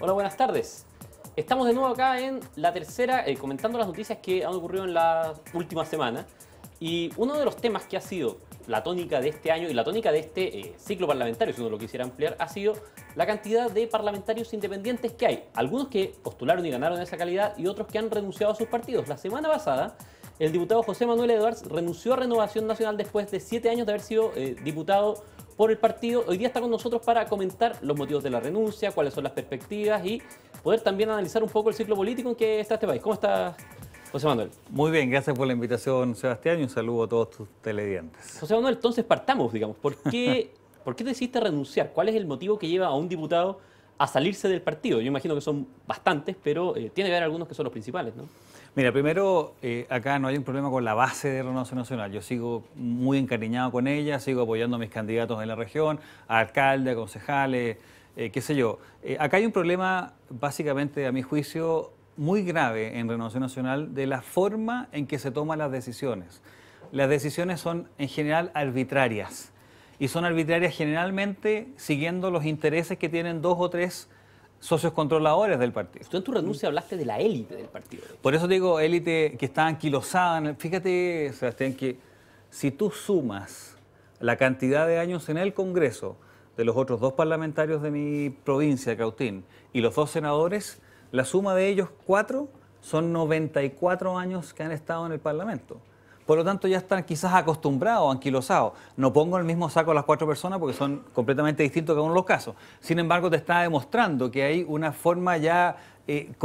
Hola, buenas tardes. Estamos de nuevo acá en la tercera, eh, comentando las noticias que han ocurrido en la última semana. Y uno de los temas que ha sido la tónica de este año y la tónica de este eh, ciclo parlamentario, si uno lo quisiera ampliar, ha sido la cantidad de parlamentarios independientes que hay. Algunos que postularon y ganaron esa calidad y otros que han renunciado a sus partidos. La semana pasada, el diputado José Manuel Edwards renunció a Renovación Nacional después de siete años de haber sido eh, diputado por el partido. Hoy día está con nosotros para comentar los motivos de la renuncia, cuáles son las perspectivas y poder también analizar un poco el ciclo político en que está este país. ¿Cómo está José Manuel? Muy bien, gracias por la invitación, Sebastián, y un saludo a todos tus televidentes. José Manuel, entonces partamos, digamos. ¿Por qué, ¿por qué decidiste renunciar? ¿Cuál es el motivo que lleva a un diputado a salirse del partido? Yo imagino que son bastantes, pero eh, tiene que haber algunos que son los principales, ¿no? Mira, primero, eh, acá no hay un problema con la base de Renovación Nacional. Yo sigo muy encariñado con ella, sigo apoyando a mis candidatos en la región, a alcalde, a concejales, eh, qué sé yo. Eh, acá hay un problema, básicamente, a mi juicio, muy grave en Renovación Nacional de la forma en que se toman las decisiones. Las decisiones son, en general, arbitrarias. Y son arbitrarias generalmente siguiendo los intereses que tienen dos o tres socios controladores del partido. Tú en tu renuncia hablaste de la élite del partido. Por eso digo, élite que está anquilosada. Fíjate, Sebastián, que si tú sumas la cantidad de años en el Congreso de los otros dos parlamentarios de mi provincia, Cautín, y los dos senadores, la suma de ellos cuatro son 94 años que han estado en el Parlamento. Por lo tanto, ya están quizás acostumbrados, anquilosados. No pongo el mismo saco a las cuatro personas porque son completamente distintos cada uno de los casos. Sin embargo, te está demostrando que hay una forma ya eh, completamente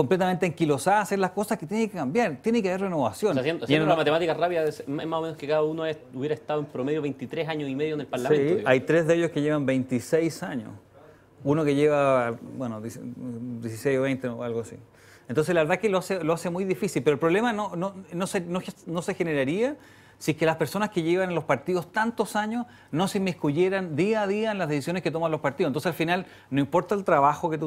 completamente de hacer las cosas que tiene que cambiar, tiene que haber renovación. O una... matemática rápida, es más o menos que cada uno hubiera estado en promedio 23 años y medio en el Parlamento. Sí, hay tres de ellos que llevan 26 años, uno que lleva, bueno, 16 o 20 o algo así. Entonces, la verdad que lo hace, muy difícil, pero el problema no, se, generaría si es que las personas que llevan en los partidos tantos años no se inmiscuyeran día a día en las decisiones que toman los partidos. Entonces, al final, no importa el trabajo que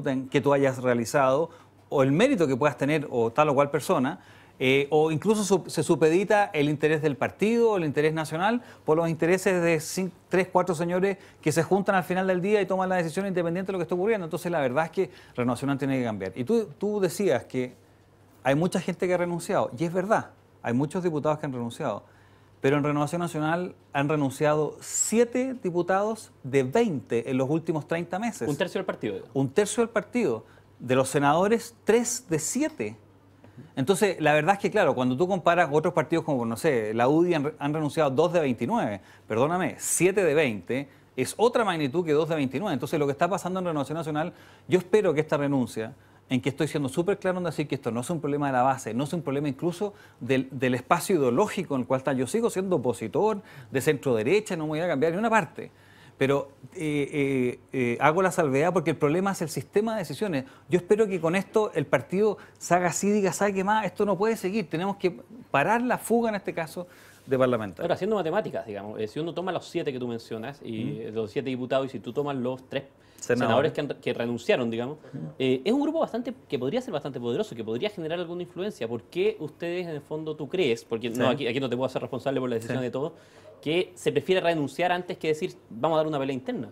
tú hayas realizado o el mérito que puedas tener o tal o cual persona, eh, o incluso se supedita el interés del partido el interés nacional por los intereses de tres, cuatro señores que se juntan al final del día y toman la decisión independiente de lo que está ocurriendo. Entonces la verdad es que Renovación tiene que cambiar. Y tú, tú decías que hay mucha gente que ha renunciado, y es verdad, hay muchos diputados que han renunciado, pero en Renovación Nacional han renunciado siete diputados de 20 en los últimos 30 meses. Un tercio del partido. Un tercio del partido. De los senadores, tres de siete. Entonces, la verdad es que, claro, cuando tú comparas otros partidos como, no sé, la UDI han, renunciado 2 de 29, perdóname, 7 de 20, es otra magnitud que 2 de 29. Entonces, lo que está pasando en Renovación Nacional, yo espero que esta renuncia, en que estoy siendo súper claro en decir que esto no es un problema de la base, no es un problema incluso del, del espacio ideológico en el cual está. Yo sigo siendo opositor de centro derecha, no me voy a cambiar ni una parte. Pero eh, eh, eh, hago la salvedad porque el problema es el sistema de decisiones. Yo espero que con esto el partido salga así, diga, ¿sabe que más? Esto no puede seguir. Tenemos que parar la fuga en este caso de parlamentarios. Ahora, haciendo matemáticas, digamos, si uno toma los siete que tú mencionas, y los siete diputados, y si tú tomas los tres senadores, que, renunciaron, digamos. Eh, es un grupo bastante que podría ser bastante poderoso, que podría generar alguna influencia. ¿Por qué ustedes, en el fondo, tú crees, porque aquí, no te puedo hacer responsable por la decisión de todos, que se prefiere renunciar antes que decir, vamos a dar una pelea interna?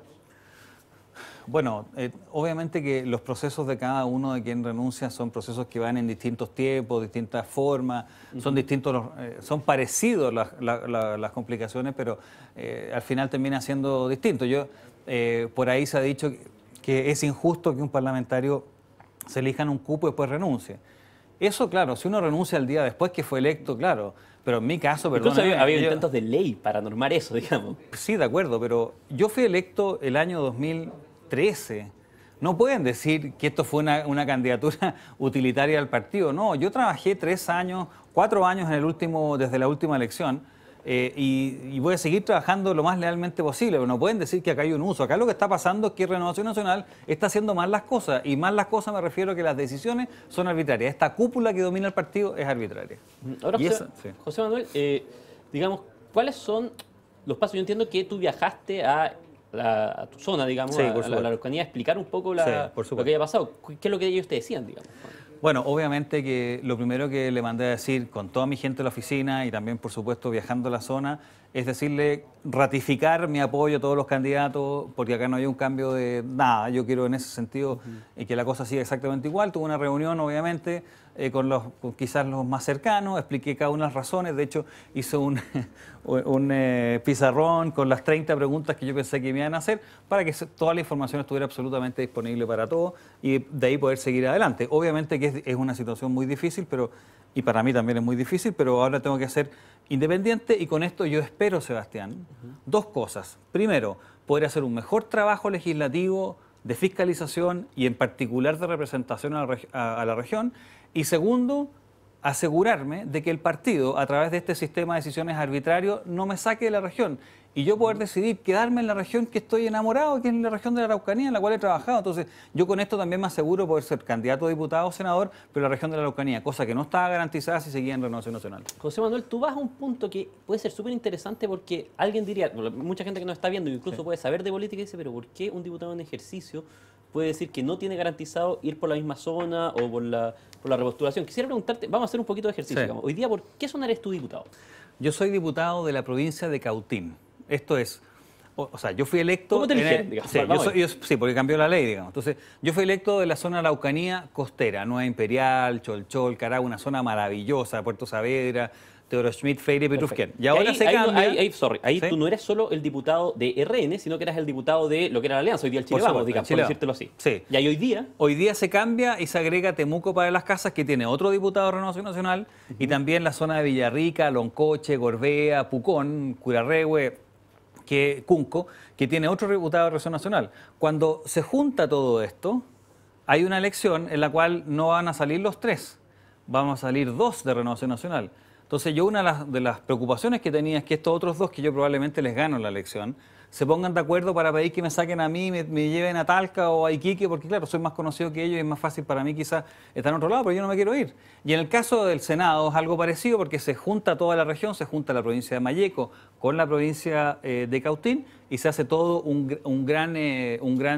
Bueno, eh, obviamente que los procesos de cada uno de quien renuncia son procesos que van en distintos tiempos, distintas formas, son distintos, eh, son parecidos las, complicaciones, pero al final termina siendo distinto. Yo eh, por ahí se ha dicho que es injusto que un parlamentario se elija en un cupo y después renuncie. Eso, claro, si uno renuncia al día después que fue electo, claro. Pero en mi caso, perdón. había, intentos de ley para normar eso, digamos. Sí, de acuerdo, pero yo fui electo el año 2013. No pueden decir que esto fue una, una candidatura utilitaria al partido. No, yo trabajé tres años, cuatro años en el último, desde la última elección eh, y, voy a seguir trabajando lo más lealmente posible, pero no pueden decir que acá hay un uso. Acá lo que está pasando es que Renovación Nacional está haciendo mal las cosas, y mal las cosas me refiero a que las decisiones son arbitrarias. Esta cúpula que domina el partido es arbitraria. Mm, ahora, José, Manuel, eh, digamos, ¿cuáles son los pasos? Yo entiendo que tú viajaste a, tu zona, digamos, a, la, Araucanía, a explicar un poco lo que haya pasado. ¿Qué es lo que ellos te decían, digamos? Bueno, obviamente que lo primero que le mandé a decir con toda mi gente de la oficina y también, por supuesto, viajando a la zona, es decirle, ratificar mi apoyo a todos los candidatos, porque acá no hay un cambio de nada. Yo quiero en ese sentido eh, que la cosa siga exactamente igual. Tuve una reunión, obviamente, eh, con los quizás los más cercanos, expliqué cada una de las razones, de hecho hice un, eh, pizarrón con las 30 preguntas que yo pensé que me iban a hacer, para que toda la información estuviera absolutamente disponible para todos y de ahí poder seguir adelante. Obviamente que es una situación muy difícil, pero y para mí también es muy difícil, pero ahora tengo que ser independiente y con esto yo espero, Sebastián, dos cosas. Primero, poder hacer un mejor trabajo legislativo de fiscalización y en particular de representación a la, a la región. Y segundo, asegurarme de que el partido, a través de este sistema de decisiones arbitrario, no me saque de la región y yo poder decidir quedarme en la región que estoy enamorado, que es la región de la Araucanía, en la cual he trabajado. Entonces, yo con esto también me aseguro poder ser candidato a diputado o senador, pero la región de la Araucanía, cosa que no estaba garantizada si seguía en Renovación Nacional. José Manuel, tú vas a un punto que puede ser súper interesante porque alguien diría, mucha gente que nos está viendo, incluso puede saber de política, dice, pero ¿por qué un diputado en ejercicio puede decir que no tiene garantizado ir por la misma zona o por la, por Quisiera preguntarte, vamos a hacer un poquito de ejercicio. Hoy día, ¿por qué zona eres tu diputado? Yo soy diputado de la provincia de Cautín. Esto es, o, sea, yo fui electo... ¿Cómo te eligieron? sí, porque cambió la ley, digamos. Entonces, yo fui electo de la zona de la Araucanía costera, Nueva Imperial, Cholchol, Caragua, una zona maravillosa, Puerto Saavedra, Teodoro Schmidt, y Petrufquén. Y ahora se cambia... Ahí, sorry, ahí tú no eres solo el diputado de RN, sino que eras el diputado de lo que era la Alianza, hoy día el Chile digamos, por decírtelo así. Sí. Y ahí hoy día... Hoy día se cambia y se agrega Temuco para las Casas, que tiene otro diputado de Renovación Nacional, y también la zona de Villarrica, Loncoche, Gorbea, Pucón, Curarrehue, que Cunco, que tiene otro diputado de Renovación Nacional. Cuando se junta todo esto, hay una elección en la cual no van a salir los tres, vamos a salir dos de Renovación Nacional. Entonces yo una de las, preocupaciones que tenía es que estos otros dos, que yo probablemente les gano la elección, se pongan de acuerdo para pedir que me saquen a mí, me, lleven a Talca o a Iquique, porque claro, soy más conocido que ellos y es más fácil para mí quizás estar en otro lado, pero yo no me quiero ir. Y en el caso del Senado es algo parecido porque se junta toda la región, se junta la provincia de Mayeco con la provincia eh, de Cautín y se hace todo un, gran, un gran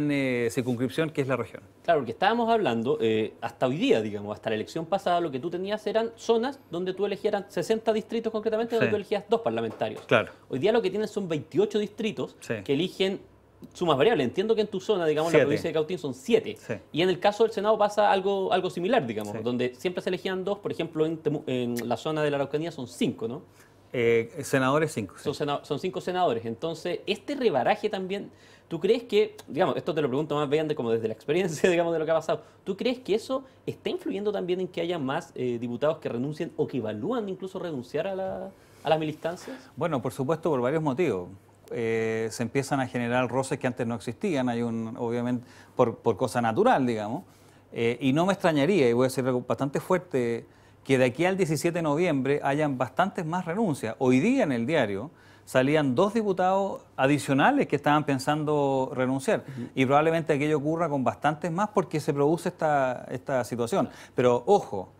eh, eh, circunscripción que es la región. Claro, porque estábamos hablando, eh, hasta hoy día, digamos, hasta la elección pasada, lo que tú tenías eran zonas donde tú elegías 60 distritos concretamente, donde tú elegías dos parlamentarios. Claro. Hoy día lo que tienes son 28 distritos que eligen sumas variables. Entiendo que en tu zona, digamos, la provincia de Cautín son 7. Y en el caso del Senado pasa algo, algo similar, digamos, donde siempre se elegían dos, por ejemplo, en, en, la zona de la Araucanía son 5, ¿no? Eh, senadores cinco. Son, cinco senadores. Entonces, este rebaraje también, ¿tú crees que, digamos, esto te lo pregunto más bien como desde la experiencia, digamos, de lo que ha pasado, ¿tú crees que eso está influyendo también en que haya más eh, diputados que renuncien o que evalúan incluso renunciar a, la, militancia? Bueno, por supuesto, por varios motivos. Eh, se empiezan a generar roces que antes no existían, hay un, obviamente, por, cosa natural, digamos. y no me extrañaría, y voy a ser bastante fuerte, que de aquí al 17 de noviembre hayan bastantes más renuncias. Hoy día en el diario salían dos diputados adicionales que estaban pensando renunciar. Y probablemente aquello ocurra con bastantes más porque se produce esta, esta situación. Pero ojo,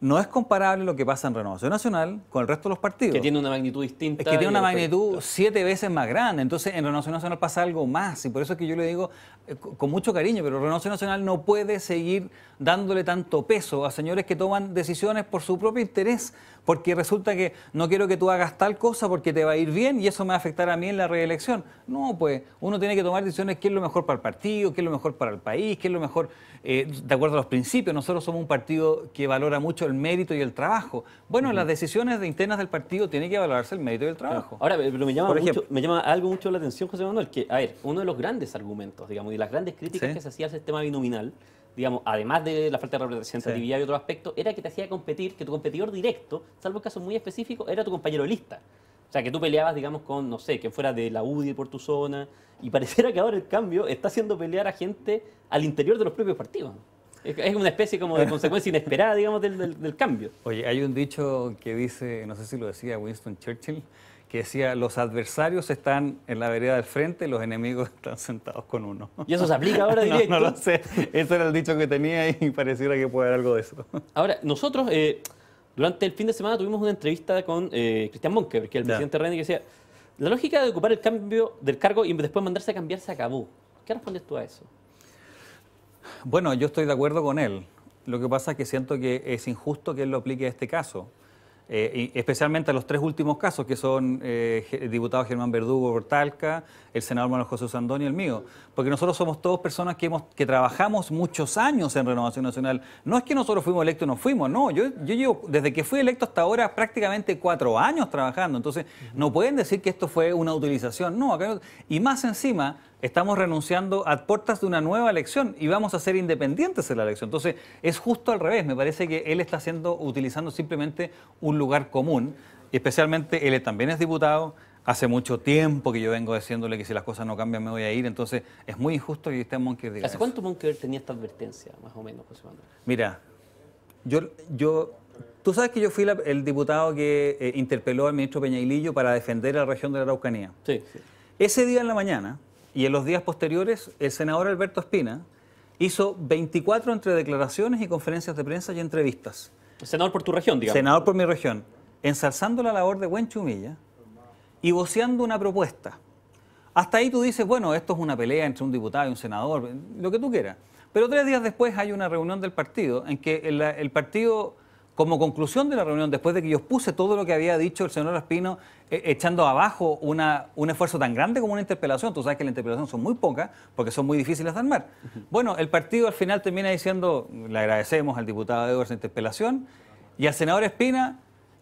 no es comparable lo que pasa en Renovación Nacional con el resto de los partidos. Que tiene una magnitud distinta. Es que tiene una magnitud siete veces más grande. Entonces, en Renovación Nacional pasa algo más. Y por eso es que yo le digo eh, con mucho cariño, pero Renovación Nacional no puede seguir dándole tanto peso a señores que toman decisiones por su propio interés. Porque resulta que no quiero que tú hagas tal cosa porque te va a ir bien y eso me va a afectar a mí en la reelección. No, pues uno tiene que tomar decisiones qué es lo mejor para el partido, qué es lo mejor para el país, qué es lo mejor eh, de acuerdo a los principios. Nosotros somos un partido que valora mucho el mérito y el trabajo. Bueno, las decisiones internas del partido tiene que valorarse el mérito y el trabajo. Ahora, pero me llama, algo mucho la atención, José Manuel, que, a ver, uno de los grandes argumentos, digamos, y las grandes críticas que se hacía al sistema binominal, digamos, además de la falta de representatividad y otro aspecto, era que te hacía competir, que tu competidor directo, salvo casos muy específicos, era tu compañero lista. O sea, que tú peleabas, digamos, con, no sé, que fuera de la UDI por tu zona, y pareciera que ahora el cambio está haciendo pelear a gente al interior de los propios partidos. Es una especie como de consecuencia inesperada, digamos, del, cambio. Oye, hay un dicho que dice, no sé si lo decía Winston Churchill, que decía, los adversarios están en la vereda del frente, los enemigos están sentados con uno. ¿Y eso se aplica ahora directo? no, lo sé. Ese era el dicho que tenía y pareciera que puede haber algo de eso. Ahora, nosotros... Eh, durante el fin de semana tuvimos una entrevista con eh, Cristian Monker, que el presidente René que decía, la lógica de ocupar el cambio del cargo y después mandarse a cambiarse acabó. ¿Qué respondes tú a eso? Bueno, yo estoy de acuerdo con él. Lo que pasa es que siento que es injusto que él lo aplique a este caso. Eh, y especialmente a los tres últimos casos, que son el eh, diputado Germán Verdugo por el senador Manuel José Sandón y el mío, porque nosotros somos todos personas que, hemos, que trabajamos muchos años en Renovación Nacional. No es que nosotros fuimos electos y no fuimos, no. Yo, yo llevo, desde que fui electo hasta ahora, prácticamente cuatro años trabajando. Entonces, no pueden decir que esto fue una utilización. No, y más encima, estamos renunciando a puertas de una nueva elección y vamos a ser independientes en la elección. Entonces, es justo al revés. Me parece que él está haciendo, utilizando simplemente un lugar común, especialmente él también es diputado hace mucho tiempo que yo vengo diciéndole que si las cosas no cambian me voy a ir, entonces es muy injusto que esté en ¿Hace cuánto Monkever tenía esta advertencia, más o menos, José Manuel? Mira, yo, yo, tú sabes que yo fui el diputado que eh, interpeló al ministro Peña Peñailillo para defender a la región de la Araucanía. Ese día en la mañana y en los días posteriores, el senador Alberto Espina hizo 24 entre declaraciones y conferencias de prensa y entrevistas. Senador por tu región, digamos. Senador por mi región, ensalzando la labor de chumilla y voceando una propuesta. Hasta ahí tú dices, bueno, esto es una pelea entre un diputado y un senador, lo que tú quieras. Pero tres días después hay una reunión del partido en que el, partido, como conclusión de la reunión, después de que yo expuse todo lo que había dicho el senador Espino, eh, echando abajo una, un esfuerzo tan grande como una interpelación, tú sabes que las interpelaciones son muy pocas porque son muy difíciles de armar. Bueno, el partido al final termina diciendo, le agradecemos al diputado Edwards esa interpelación y al senador Espina,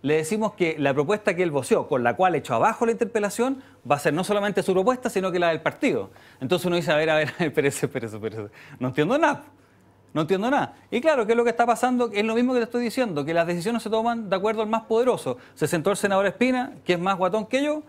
le decimos que la propuesta que él voció, con la cual echó abajo la interpelación, va a ser no solamente su propuesta, sino que la del partido. Entonces uno dice, a ver, a ver, espérese, espérese, espérese. No entiendo nada. No entiendo nada. Y claro, ¿qué es lo que está pasando? Es lo mismo que te estoy diciendo, que las decisiones se toman de acuerdo al más poderoso. Se sentó el senador Espina, que es más guatón que yo,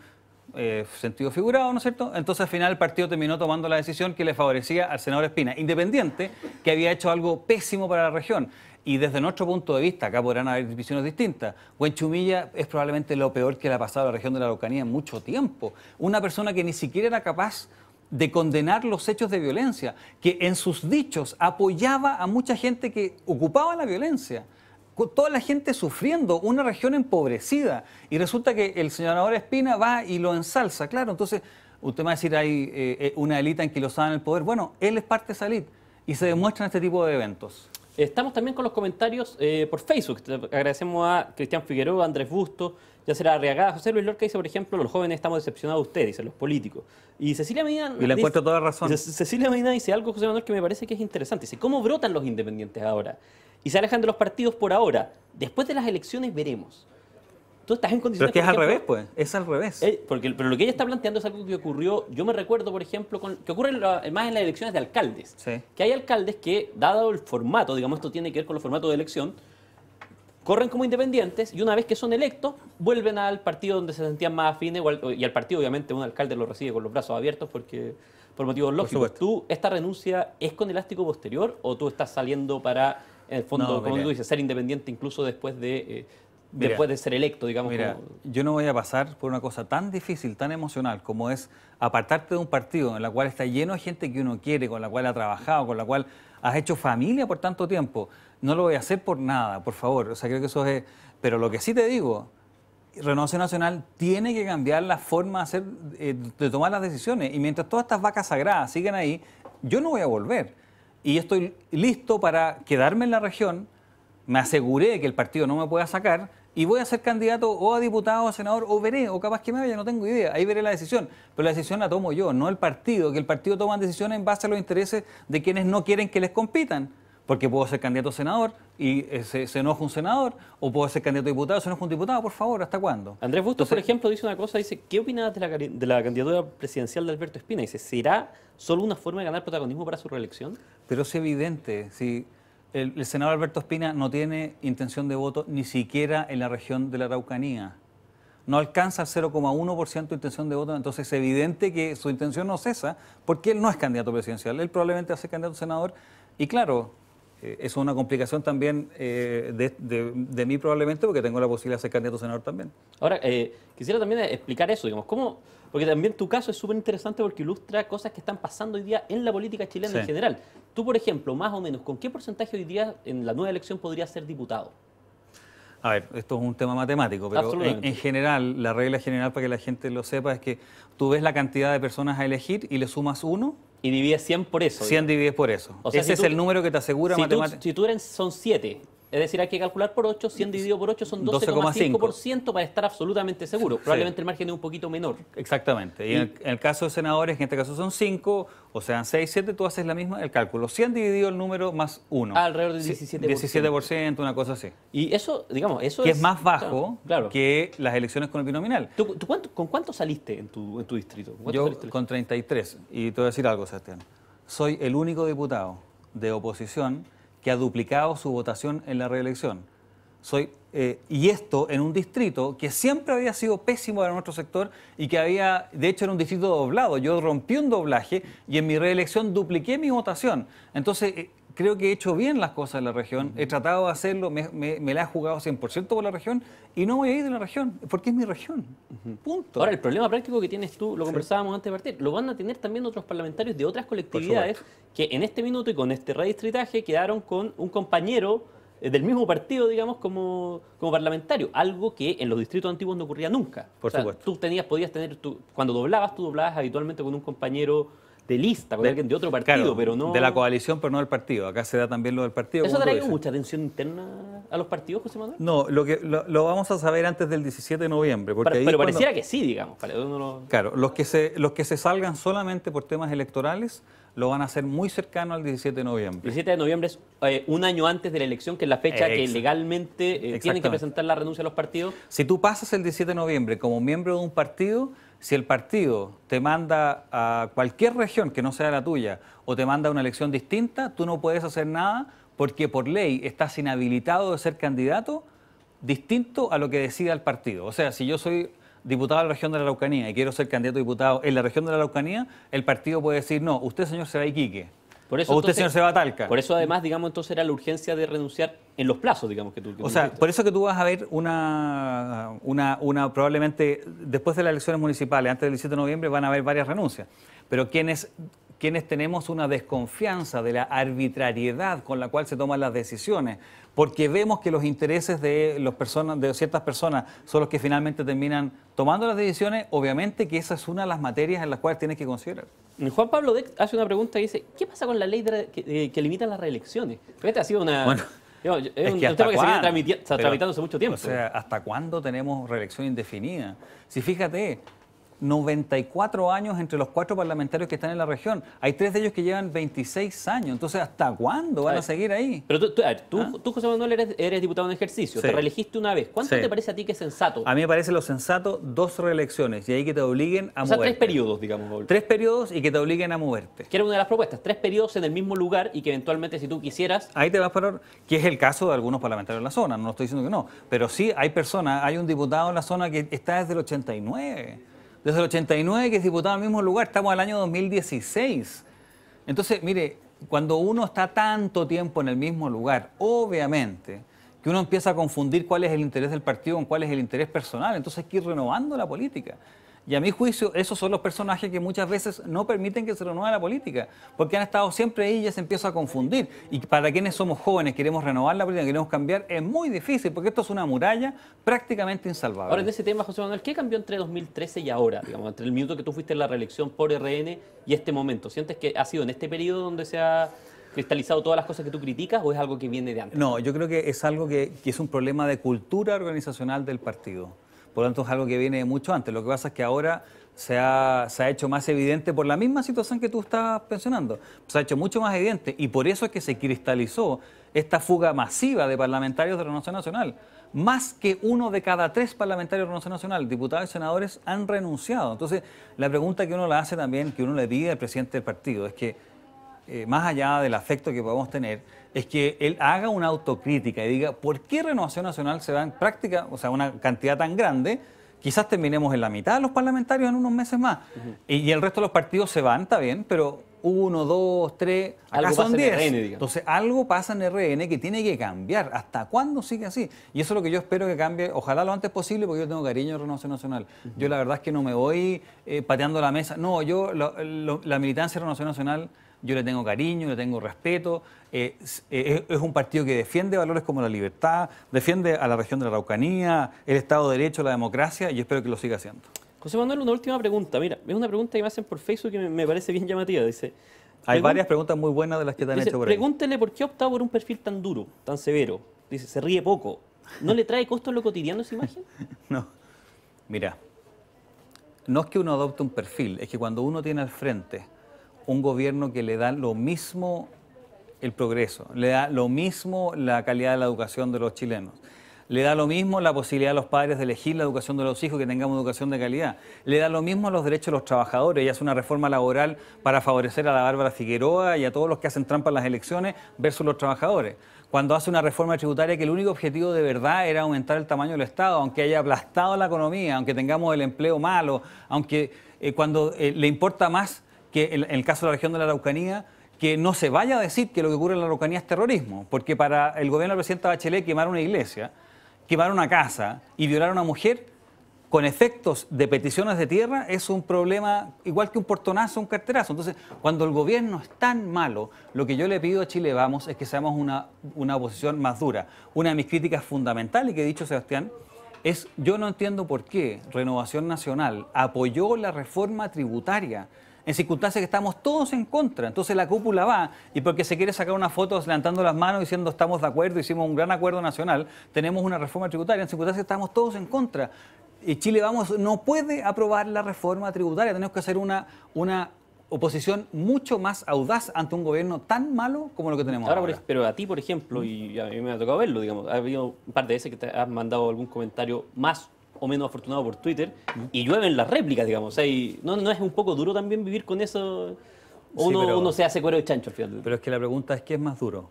eh, sentido figurado, ¿no es cierto? Entonces al final el partido terminó tomando la decisión que le favorecía al senador Espina, independiente, que había hecho algo pésimo para la región. Y desde nuestro punto de vista, acá podrán haber divisiones distintas. chumilla es probablemente lo peor que le ha pasado a la región de la Araucanía en mucho tiempo. Una persona que ni siquiera era capaz de condenar los hechos de violencia, que en sus dichos apoyaba a mucha gente que ocupaba la violencia toda la gente sufriendo, una región empobrecida. Y resulta que el señor senador Espina va y lo ensalza, claro. Entonces, usted me va a decir, hay eh, eh, una élite sabe en el poder. Bueno, él es parte de esa élite y se demuestran este tipo de eventos. Estamos también con los comentarios eh, por Facebook. Agradecemos a Cristian Figueroa, Andrés Busto, será Arriagada, José Luis Lorca dice, por ejemplo, los jóvenes estamos decepcionados de ustedes, los políticos. Y Cecilia Medina... toda razón. Cecilia Medina dice algo, José Manuel, que me parece que es interesante. Dice, ¿cómo brotan los independientes ahora? Y se alejan de los partidos por ahora. Después de las elecciones veremos tú estás en condiciones... Pero es que es al revés, pues, es al revés. Eh, porque, pero lo que ella está planteando es algo que ocurrió, yo me recuerdo, por ejemplo, que ocurre más en las elecciones de alcaldes, que hay alcaldes que, dado el formato, digamos, esto tiene que ver con los formatos de elección, corren como independientes y una vez que son electos, vuelven al partido donde se sentían más afines y al partido, obviamente, un alcalde lo recibe con los brazos abiertos porque por motivos lógicos. ¿Tú esta renuncia es con elástico posterior o tú estás saliendo para, en el fondo, como tú dices, ser independiente incluso después de, eh, después de ser electo, digamos. Mira, yo no voy a pasar por una cosa tan difícil, tan emocional, como es apartarte de un partido en la cual está lleno de gente que uno quiere, con la cual ha trabajado, con la cual has hecho familia por tanto tiempo. No lo voy a hacer por nada, por favor. O sea, creo que eso es... Pero lo que sí te digo, Renovación Nacional tiene que cambiar la forma de, hacer, eh, de tomar las decisiones. Y mientras todas estas vacas sagradas siguen ahí, yo no voy a volver. Y estoy listo para quedarme en la región, me aseguré que el partido no me pueda sacar y voy a ser candidato o a diputado, o a senador, o veré, o capaz que me vaya, no tengo idea. Ahí veré la decisión. Pero la decisión la tomo yo, no el partido, que el partido toma decisiones en base a los intereses de quienes no quieren que les compitan. Porque puedo ser candidato a senador y eh, se, enoja un senador, o puedo ser candidato a diputado, se enoja un diputado, por favor, ¿hasta cuándo? Andrés Bustos, por ejemplo, dice una cosa, dice, ¿qué opinas de la, de la candidatura presidencial de Alberto Espina? Dice, ¿será solo una forma de ganar protagonismo para su reelección? Pero es evidente, si el, senador Alberto Espina no tiene intención de voto ni siquiera en la región de la Araucanía. No alcanza el 0,1% de intención de voto, entonces es evidente que su intención no cesa, porque él no es candidato presidencial, él probablemente hace candidato senador, y claro, eh, es una complicación también eh, de, mí probablemente, porque tengo la posibilidad de ser candidato senador también. Ahora, eh, quisiera también explicar eso, digamos, ¿cómo, porque también tu caso es súper interesante porque ilustra cosas que están pasando hoy día en la política chilena en general. Tú, por ejemplo, más o menos, ¿con qué porcentaje hoy día en la nueva elección podría ser diputado? A ver, esto es un tema matemático, pero en, general, la regla general para que la gente lo sepa es que tú ves la cantidad de personas a elegir y le sumas uno. Y divides 100 por eso. 100 divides por eso. O sea, Ese es el número que te asegura matemáticamente. Si tú eres, son 7 es decir, hay que calcular por 8, 100 dividido por 8 son 12,5% para estar absolutamente seguro. Probablemente el margen es un poquito menor. Exactamente. Y, en, el, caso de senadores, en este caso son 5, o sea, 6, 7, tú haces la misma, el cálculo. 100 dividido el número más 1. Ah, alrededor de 17%. 17%, una cosa así. Y eso, digamos, eso que es... más bajo que las elecciones con el binominal. ¿Con cuánto saliste en tu, distrito? Yo con 33. Y te voy a decir algo, Sebastián. Soy el único diputado de oposición que ha duplicado su votación en la reelección. Soy, eh, y esto en un distrito que siempre había sido pésimo para nuestro sector y que había, de hecho, era un distrito doblado. Yo rompí un doblaje y en mi reelección dupliqué mi votación. Entonces, eh, creo que he hecho bien las cosas en la región, he tratado de hacerlo, me, la he jugado 100% por la región y no voy a ir de la región, porque es mi región. Punto. Ahora, el problema práctico que tienes tú, lo conversábamos antes de partir, lo van a tener también otros parlamentarios de otras colectividades que en este minuto y con este redistritaje quedaron con un compañero eh, del mismo partido, digamos, como, como parlamentario. Algo que en los distritos antiguos no ocurría nunca. Por supuesto. Tú tenías, podías tener, cuando doblabas, tú doblabas habitualmente con un compañero de lista, con de, otro partido, pero no. De la coalición, pero no del partido. Acá se da también lo del partido. ¿Eso trae mucha atención interna a los partidos, José Manuel? No, lo, que, lo, vamos a saber antes del 17 de noviembre. Porque pero, pareciera que sí, digamos. Claro, los que, se, los que se salgan solamente por temas electorales lo van a hacer muy cercano al 17 de noviembre. El 17 de noviembre es eh, un año antes de la elección, que es la fecha que legalmente eh, tienen que presentar la renuncia a los partidos. Si tú pasas el 17 de noviembre como miembro de un partido, si el partido te manda a cualquier región que no sea la tuya o te manda a una elección distinta, tú no puedes hacer nada porque por ley estás inhabilitado de ser candidato distinto a lo que decida el partido. O sea, si yo soy diputado de la región de la Araucanía y quiero ser candidato a diputado en la región de la Araucanía, el partido puede decir, no, usted señor será Iquique eso, o usted, señor, se Por eso, además, digamos, entonces era la urgencia de renunciar en los plazos, digamos, que tú... o sea, por eso que tú vas a ver una, una, una, probablemente, después de las elecciones municipales, antes del 17 de noviembre, van a haber varias renuncias. Pero quienes quienes tenemos una desconfianza de la arbitrariedad con la cual se toman las decisiones, porque vemos que los intereses de, los personas, de ciertas personas son los que finalmente terminan tomando las decisiones, obviamente que esa es una de las materias en las cuales tienes que considerar. Juan Pablo Dex hace una pregunta y dice, ¿qué pasa con la ley eh, que, limita las reelecciones? Esta ha sido una... Bueno. es, un, tema que se viene tramitando hace mucho tiempo. O sea, ¿hasta cuándo tenemos reelección indefinida? Si fíjate, 94 años entre los cuatro parlamentarios que están en la región. Hay tres de ellos que llevan 26 años. Entonces, ¿hasta cuándo van a, seguir ahí? Pero tú, tú, ¿Ah? tú, José Manuel, eres, diputado en ejercicio. Te reelegiste una vez. ¿Cuánto te parece a ti que es sensato? A mí me parece lo sensato dos reelecciones y ahí que te obliguen a o sea, tres periodos, digamos. Tres periodos y que te obliguen a moverte. Que era una de las propuestas. Tres periodos en el mismo lugar y que eventualmente, si tú quisieras. Ahí te vas parar, Que es el caso de algunos parlamentarios en la zona. No estoy diciendo que no. Pero sí hay personas, hay un diputado en la zona que está desde el 89. Desde el 89 que es diputado en el mismo lugar, estamos al año 2016. Entonces, mire, cuando uno está tanto tiempo en el mismo lugar, obviamente que uno empieza a confundir cuál es el interés del partido con cuál es el interés personal. Entonces hay que ir renovando la política. Y a mi juicio, esos son los personajes que muchas veces no permiten que se renueve la política, porque han estado siempre ahí y ya se empieza a confundir. Y para quienes somos jóvenes, queremos renovar la política, queremos cambiar, es muy difícil, porque esto es una muralla prácticamente insalvable. Ahora, en ese tema, José Manuel, ¿qué cambió entre 2013 y ahora? Digamos, entre el minuto que tú fuiste en la reelección por RN y este momento. ¿Sientes que ha sido en este periodo donde se ha cristalizado todas las cosas que tú criticas o es algo que viene de antes? No, yo creo que es algo que, que es un problema de cultura organizacional del partido. Por lo tanto, es algo que viene mucho antes. Lo que pasa es que ahora se ha, hecho más evidente por la misma situación que tú estás mencionando. Se ha hecho mucho más evidente y por eso es que se cristalizó esta fuga masiva de parlamentarios de renuncia Nacional. Más que uno de cada tres parlamentarios de Renovación Nacional, diputados y senadores, han renunciado. Entonces, la pregunta que uno le hace también, que uno le pide al presidente del partido, es que eh, más allá del afecto que podemos tener, es que él haga una autocrítica y diga, ¿por qué Renovación Nacional se da en práctica, o sea, una cantidad tan grande? Quizás terminemos en la mitad de los parlamentarios en unos meses más. y, el resto de los partidos se van, está bien, pero uno, dos, tres, algo son diez. RN, Entonces, algo pasa en RN que tiene que cambiar. ¿Hasta cuándo sigue así? Y eso es lo que yo espero que cambie, ojalá lo antes posible, porque yo tengo cariño a Renovación Nacional. Yo la verdad es que no me voy eh, pateando la mesa. No, yo la militancia de Renovación Nacional yo le tengo cariño, le tengo respeto. Eh, eh, es un partido que defiende valores como la libertad, defiende a la región de la Araucanía, el Estado de Derecho, la democracia, y espero que lo siga haciendo. José Manuel, una última pregunta. Mira, es una pregunta que me hacen por Facebook que me, parece bien llamativa. Dice. Hay varias preguntas muy buenas de las que te han hecho por ahí. Pregúntele por qué ha optado por un perfil tan duro, tan severo. Dice, se ríe poco. ¿No le trae costo en lo cotidiano esa imagen? no. Mira, no es que uno adopte un perfil, es que cuando uno tiene al frente un gobierno que le da lo mismo el progreso, le da lo mismo la calidad de la educación de los chilenos. Le da lo mismo la posibilidad a los padres de elegir la educación de los hijos, que tengamos educación de calidad. Le da lo mismo a los derechos de los trabajadores y hace una reforma laboral para favorecer a la Bárbara Figueroa y a todos los que hacen trampa en las elecciones versus los trabajadores. Cuando hace una reforma tributaria que el único objetivo de verdad era aumentar el tamaño del Estado, aunque haya aplastado la economía, aunque tengamos el empleo malo, aunque eh, cuando eh, le importa más que en, el caso de la región de la Araucanía, que no se vaya a decir que lo que ocurre en la Araucanía es terrorismo, porque para el gobierno del presidente Bachelet quemar una iglesia, quemar una casa y violar a una mujer con efectos de peticiones de tierra es un problema igual que un portonazo, un carterazo. Entonces, cuando el gobierno es tan malo, lo que yo le pido a Chile Vamos es que seamos una, una oposición más dura. Una de mis críticas fundamentales que he dicho, Sebastián, es yo no entiendo por qué Renovación Nacional apoyó la reforma tributaria en circunstancias que estamos todos en contra. Entonces la cúpula va y porque se quiere sacar una foto levantando las manos diciendo estamos de acuerdo, hicimos un gran acuerdo nacional, tenemos una reforma tributaria, en circunstancias que estamos todos en contra. Y Chile, vamos, no puede aprobar la reforma tributaria, tenemos que hacer una, una oposición mucho más audaz ante un gobierno tan malo como lo que tenemos ahora. Pero a ti, por ejemplo, y a mí me ha tocado verlo, digamos, ha habido un par de veces que te has mandado algún comentario más o menos afortunado por Twitter, y llueven las réplicas, digamos. ¿no, es un poco duro también vivir con eso? O uno, se hace cuero de chancho al final. Pero es que la pregunta es, ¿qué es más duro?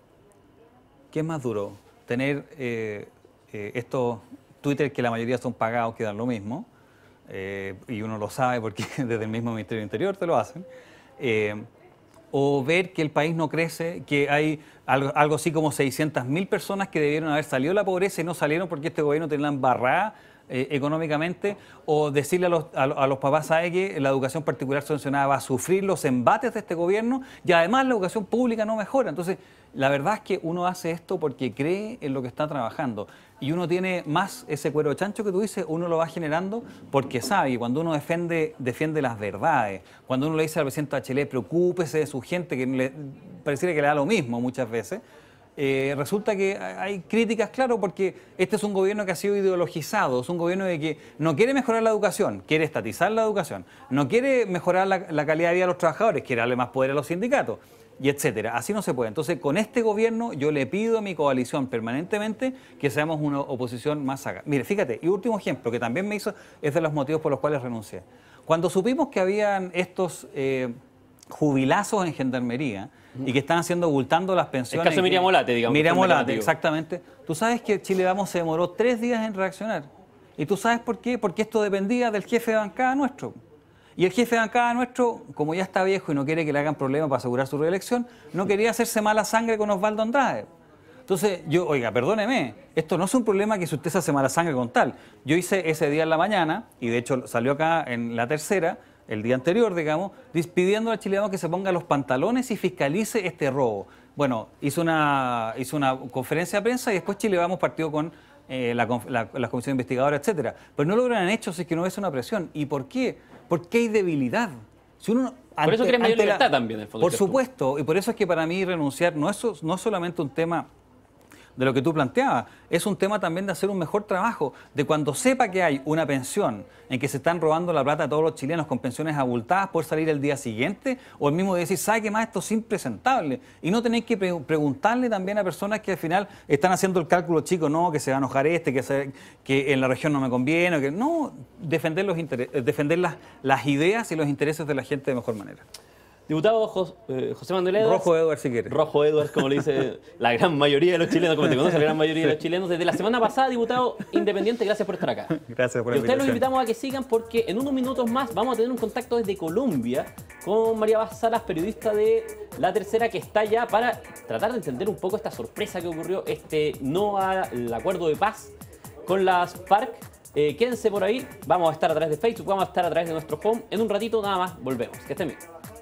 ¿Qué es más duro? Tener eh, eh, estos Twitter que la mayoría son pagados, que dan lo mismo, eh, y uno lo sabe porque desde el mismo Ministerio del Interior te lo hacen, o ver que el país no crece, que hay algo, algo así como 600.000 personas que debieron haber salido de la pobreza y no salieron porque este gobierno tenía barrada eh, económicamente, o decirle a los, a, a los papás, que la educación particular sancionada va a sufrir los embates de este gobierno y además la educación pública no mejora. Entonces, la verdad es que uno hace esto porque cree en lo que está trabajando y uno tiene más ese cuero chancho que tú dices, uno lo va generando porque sabe, y cuando uno defiende, defiende las verdades, cuando uno le dice al presidente H.L. preocúpese de su gente, que le, pareciera que le da lo mismo muchas veces, eh, resulta que hay críticas, claro, porque este es un gobierno que ha sido ideologizado, es un gobierno de que no quiere mejorar la educación, quiere estatizar la educación, no quiere mejorar la, calidad de vida de los trabajadores, quiere darle más poder a los sindicatos, y etcétera. Así no se puede. Entonces, con este gobierno yo le pido a mi coalición permanentemente que seamos una oposición más saca. Mire, fíjate, y último ejemplo que también me hizo, es de los motivos por los cuales renuncié. Cuando supimos que habían estos... Eh, jubilazos en gendarmería y que están haciendo bultando las pensiones. El caso de Miriam digamos. Miriam exactamente. Tú sabes que Chile Vamos se demoró tres días en reaccionar. ¿Y tú sabes por qué? Porque esto dependía del jefe de bancada nuestro. Y el jefe de bancada nuestro, como ya está viejo y no quiere que le hagan problema para asegurar su reelección, no quería hacerse mala sangre con Osvaldo Andrade. Entonces, yo, oiga, perdóneme, esto no es un problema que si usted se hace mala sangre con tal. Yo hice ese día en la mañana, y de hecho salió acá en la tercera, el día anterior, digamos, pidiendo al chileno que se ponga los pantalones y fiscalice este robo. Bueno, hizo una, hizo una conferencia de prensa y después Chile Vamos partió con eh, la, la, de comisión investigadora, etcétera. Pero no logran hecho si es que no es una presión. ¿Y por qué? Porque hay debilidad. por eso creen mayor libertad también, el fondo Por supuesto, y por eso es que para mí renunciar no es, no es solamente un tema de lo que tú planteabas. Es un tema también de hacer un mejor trabajo, de cuando sepa que hay una pensión en que se están robando la plata a todos los chilenos con pensiones abultadas, por salir el día siguiente, o el mismo de decir, ¿sabe qué más? Esto es impresentable. Y no tenéis que preguntarle también a personas que al final están haciendo el cálculo chico, no, que se va a enojar este, que, que en la región no me conviene, que no, defender, los defender las ideas y los intereses de la gente de mejor manera. Diputado eh, José Manuel Edwards. Rojo Edwards, si quieres. Rojo Edwards, como le dice la gran mayoría de los chilenos, como te conoce la gran mayoría de los chilenos. Desde la semana pasada, diputado independiente, gracias por estar acá. Gracias por la Y ustedes los invitamos a que sigan porque en unos minutos más vamos a tener un contacto desde Colombia con María Vaz Salas, periodista de La Tercera, que está ya para tratar de entender un poco esta sorpresa que ocurrió, este no al acuerdo de paz con las FARC. Eh, quédense por ahí, vamos a estar a través de Facebook, vamos a estar a través de nuestro home. En un ratito nada más, volvemos. Que estén bien.